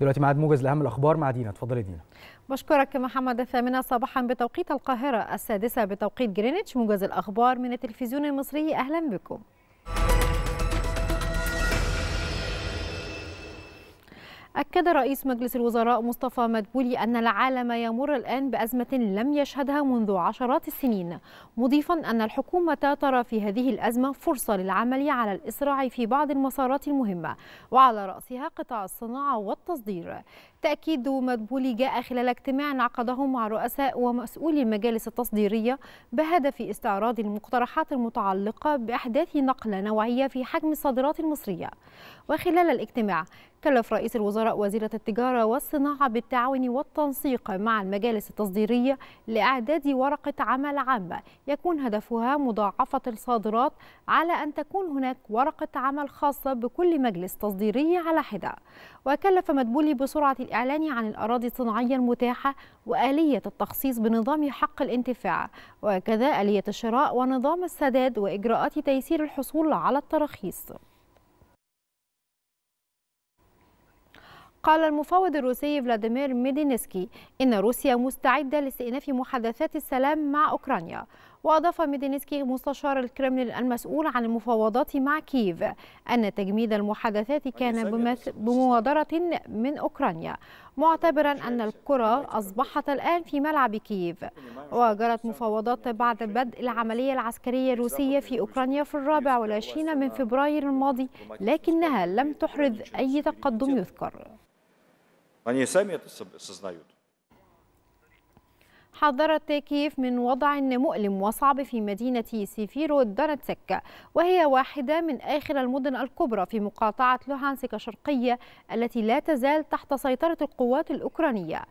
دلوقتي معاد موجز لاهم الاخبار مع دينا اتفضلي دينا بشكرك محمد الثامنه صباحا بتوقيت القاهره السادسه بتوقيت جرينتش موجز الاخبار من التلفزيون المصري اهلا بكم أكد رئيس مجلس الوزراء مصطفى مدبولي أن العالم يمر الآن بأزمة لم يشهدها منذ عشرات السنين مضيفا أن الحكومة ترى في هذه الأزمة فرصة للعمل على الإسراع في بعض المسارات المهمة وعلى رأسها قطاع الصناعة والتصدير تأكيد مدبولي جاء خلال اجتماع عقده مع رؤساء ومسؤولي المجالس التصديرية بهدف استعراض المقترحات المتعلقة بإحداث نقلة نوعية في حجم الصادرات المصرية وخلال الاجتماع كلف رئيس الوزراء وزيرة التجارة والصناعة بالتعاون والتنسيق مع المجالس التصديرية لإعداد ورقة عمل عامة يكون هدفها مضاعفة الصادرات على أن تكون هناك ورقة عمل خاصة بكل مجلس تصديري على حدة وكلف مدبولي بسرعة الإعلان عن الأراضي الصناعية المتاحة وآلية التخصيص بنظام حق الانتفاع وكذا آلية الشراء ونظام السداد وإجراءات تيسير الحصول على التراخيص قال المفاوض الروسي فلاديمير ميدينسكي إن روسيا مستعدة لاستئناف محادثات السلام مع أوكرانيا وأضاف ميدينسكي مستشار الكرملين المسؤول عن المفاوضات مع كييف أن تجميد المحادثات كان بمبادرة من أوكرانيا معتبرا أن الكرة أصبحت الآن في ملعب كييف وجرت مفاوضات بعد بدء العملية العسكرية الروسية في أوكرانيا في الرابع والعشرين من فبراير الماضي لكنها لم تحرز أي تقدم يذكر حذرت كيف من وضع مؤلم وصعب في مدينة سيفيرو دونتسك وهي واحدة من آخر المدن الكبرى في مقاطعة لوهانسك الشرقية التي لا تزال تحت سيطرة القوات الأوكرانية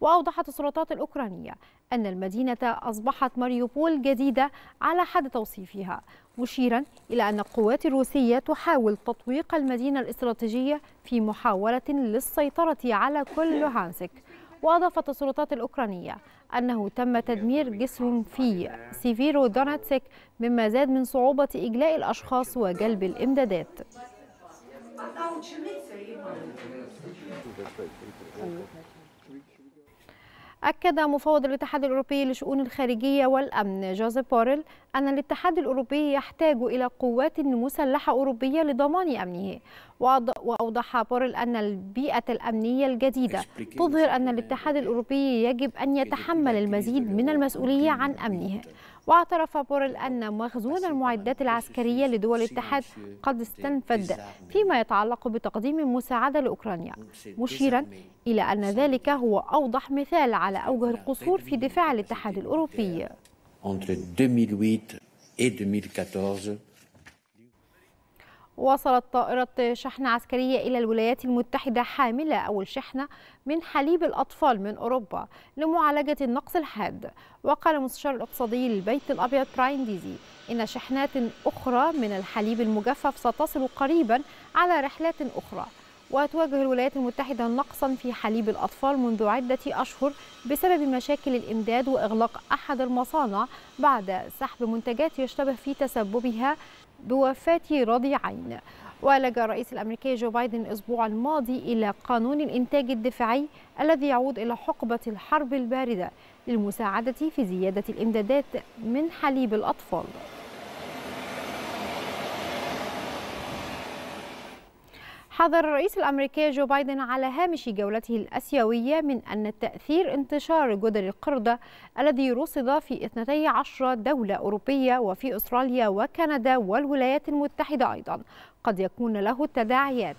وأوضحت السلطات الأوكرانية أن المدينة أصبحت ماريوبول جديدة على حد توصيفها مشيرا إلى أن القوات الروسية تحاول تطويق المدينة الاستراتيجية في محاولة للسيطرة على كل لوهانسك وأضافت السلطات الأوكرانية أنه تم تدمير جسر في سيفيرو دوناتسك مما زاد من صعوبة إجلاء الأشخاص وجلب الإمدادات أكد مفوض الاتحاد الأوروبي لشؤون الخارجية والأمن جوزيف بوريل أن الاتحاد الأوروبي يحتاج إلى قوات مسلحة أوروبية لضمان أمنه وأوضح بوريل أن البيئة الأمنية الجديدة تظهر أن الاتحاد الأوروبي يجب أن يتحمل المزيد من المسؤولية عن أمنه واعترف بوريل أن مخزون المعدات العسكرية لدول الاتحاد قد استنفد فيما يتعلق بتقديم المساعدة لأوكرانيا مشيرا إلى أن ذلك هو أوضح مثال على أوجه القصور في دفاع الاتحاد الأوروبي 2008 et 2014 وصلت طائرة شحن عسكرية إلى الولايات المتحدة حاملة أول شحنة من حليب الأطفال من أوروبا لمعالجة النقص الحاد وقال المستشار الاقتصادي للبيت الأبيض براين ديزي إن شحنات أخرى من الحليب المجفف ستصل قريبا على رحلات أخرى وتواجه الولايات المتحدة نقصا في حليب الأطفال منذ عدة أشهر بسبب مشاكل الإمداد وإغلاق أحد المصانع بعد سحب منتجات يشتبه في تسببها بوفاة رضيعين ولجأ الرئيس الأمريكي جو بايدن الأسبوع الماضي إلى قانون الإنتاج الدفاعي الذي يعود إلى حقبة الحرب الباردة للمساعدة في زيادة الإمدادات من حليب الأطفال حذر الرئيس الأمريكي جو بايدن على هامش جولته الأسيوية من أن تأثير انتشار جدر القردة الذي رصد في 12 دولة أوروبية وفي أستراليا وكندا والولايات المتحدة أيضا قد يكون له تداعيات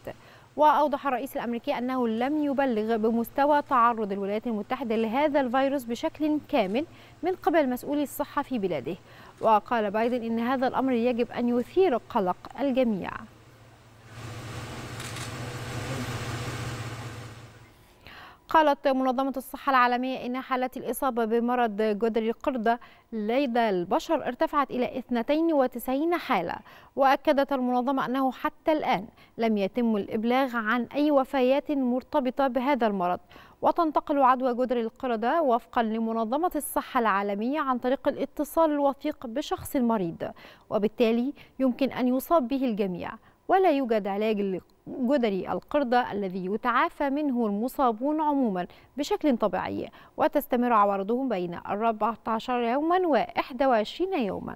وأوضح الرئيس الأمريكي أنه لم يبلغ بمستوى تعرض الولايات المتحدة لهذا الفيروس بشكل كامل من قبل مسؤولي الصحة في بلاده وقال بايدن إن هذا الأمر يجب أن يثير قلق الجميع قالت منظمة الصحة العالمية إن حالات الإصابة بمرض جدري القردة لدى البشر ارتفعت إلى 92 حالة وأكدت المنظمة أنه حتى الآن لم يتم الإبلاغ عن أي وفيات مرتبطة بهذا المرض وتنتقل عدوى جدري القردة وفقا لمنظمة الصحة العالمية عن طريق الاتصال الوثيق بشخص المريض وبالتالي يمكن أن يصاب به الجميع ولا يوجد علاج لجدري القردة الذي يتعافى منه المصابون عموما بشكل طبيعي وتستمر عوارضهم بين 14 يوما و 21 يوما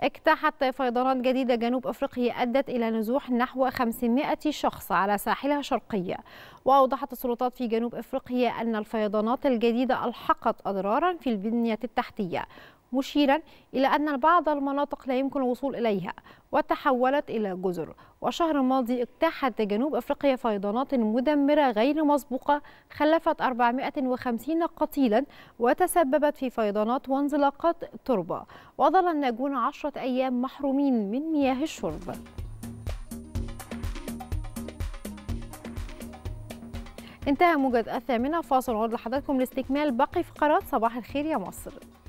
اجتاحت فيضانات جديدة جنوب أفريقيا أدت إلى نزوح نحو 500 شخص على ساحلها الشرقية وأوضحت السلطات في جنوب أفريقيا أن الفيضانات الجديدة ألحقت أضرارا في البنية التحتية مشيرا إلى أن بعض المناطق لا يمكن الوصول إليها وتحولت إلى جزر والشهر الماضي اجتاحت جنوب أفريقيا فيضانات مدمرة غير مسبوقة خلفت 450 قتيلا وتسببت في فيضانات وانزلاقات تربة وظل الناجون عشرة أيام محرومين من مياه الشرب انتهى موجز الثامنة فاصل عود لحضراتكم لاستكمال باقي فقرات صباح الخير يا مصر